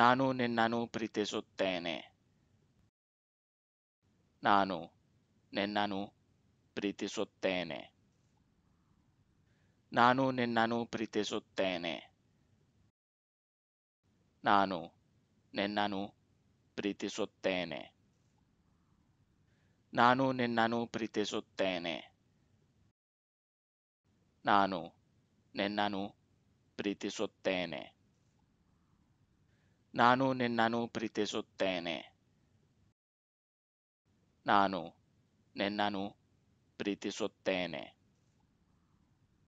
ನಾನು ನಿನ್ನನ್ನು ಪ್ರೀತಿಸುತ್ತೇನೆ ನಾನು ನಿನ್ನನ್ನು ಪ್ರೀತಿಸುತ್ತೇನೆ ನಾನು ನಿನ್ನನ್ನು ಪ್ರೀತಿಸುತ್ತೇನೆ ನಾನು ನಿನ್ನನ್ನು ಪ್ರೀತಿಸುತ್ತೇನೆ ನಾನು ನಿನ್ನನ್ನು ಪ್ರೀತಿಸುತ್ತೇನೆ ನಾನು ನಿನ್ನನ್ನು ಪ್ರೀತಿಸುತ್ತೇನೆ ನಾನು ನಿನ್ನನ್ನು ಪ್ರೀತಿಸುತ್ತೇನೆ ನಾನು ನಿನ್ನನ್ನು ಪ್ರೀತಿಸುತ್ತೇನೆ